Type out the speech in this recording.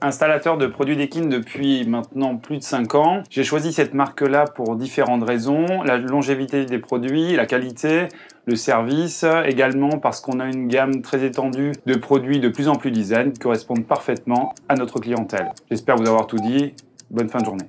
Installateur de produits Dekin depuis maintenant plus de 5 ans, j'ai choisi cette marque-là pour différentes raisons. La longévité des produits, la qualité, le service, également parce qu'on a une gamme très étendue de produits de plus en plus design qui correspondent parfaitement à notre clientèle. J'espère vous avoir tout dit. Bonne fin de journée.